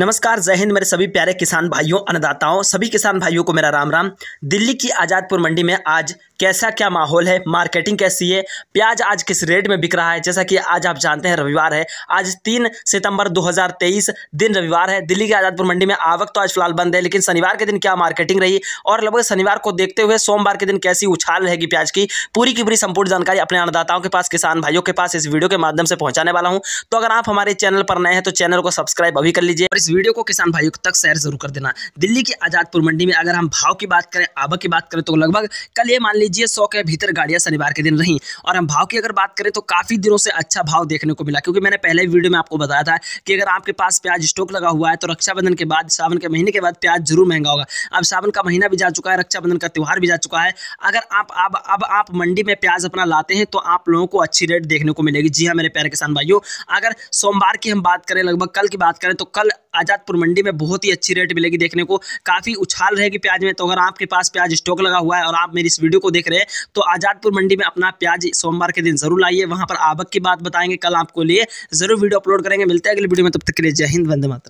नमस्कार जय हिंद मेरे सभी प्यारे किसान भाइयों अन्नदाताओं सभी किसान भाइयों को मेरा राम राम दिल्ली की आज़ादपुर मंडी में आज कैसा क्या माहौल है मार्केटिंग कैसी है प्याज आज किस रेट में बिक रहा है जैसा कि आज आप जानते हैं रविवार है आज तीन सितंबर 2023 दिन रविवार है दिल्ली की आज़ादपुर मंडी में आवक तो आज फिलहाल बंद है लेकिन शनिवार के दिन क्या मार्केटिंग रही और लगभग शनिवार को देखते हुए सोमवार के दिन कैसी उछाल रहेगी प्याज की पूरी की पूरी संपूर्ण जानकारी अपने अन्नदाताओं के पास किसान भाइयों के पास इस वीडियो के माध्यम से पहुंचाने वाला हूँ तो अगर आप हमारे चैनल पर नए हैं तो चैनल को सब्सक्राइब अभी कर लीजिए और इस वीडियो को किसान भाइयों तक शेयर जरूर कर देना दिल्ली की आज़ादपुर मंडी में अगर हम भाव की बात करें आवक की बात करें तो लगभग कल ये मान लीजिए लीजिए सौ के भीतर गाड़ियां शनिवार के दिन रही और हम भाव की अगर बात करें तो काफ़ी दिनों से अच्छा भाव देखने को मिला क्योंकि मैंने पहले वीडियो में आपको बताया था कि अगर आपके पास प्याज स्टॉक लगा हुआ है तो रक्षाबंधन के बाद सावन के महीने के बाद प्याज जरूर महंगा होगा अब सावन का महीना भी जा चुका है रक्षाबंधन का त्यौहार भी जा चुका है अगर आप अब अब आप मंडी में प्याज अपना लाते हैं तो आप लोगों को अच्छी रेट देखने को मिलेगी जी हाँ मेरे प्यारे किसान भाइयों अगर सोमवार की हम बात करें लगभग कल की बात करें तो कल आज़ादपुर मंडी में बहुत ही अच्छी रेट मिलेगी देखने को काफ़ी उछाल रहेगी प्याज में तो अगर आपके पास प्याज स्टॉक लगा हुआ है और आप मेरी इस वीडियो को देख रहे हैं तो आज़ादपुर मंडी में अपना प्याज सोमवार के दिन जरूर लाइए वहां पर आवक की बात बताएंगे कल आपको लिए जरूर वीडियो अपलोड करेंगे मिलते हैं अगले वीडियो में तब तक के लिए जय हिंद वंदे मातरम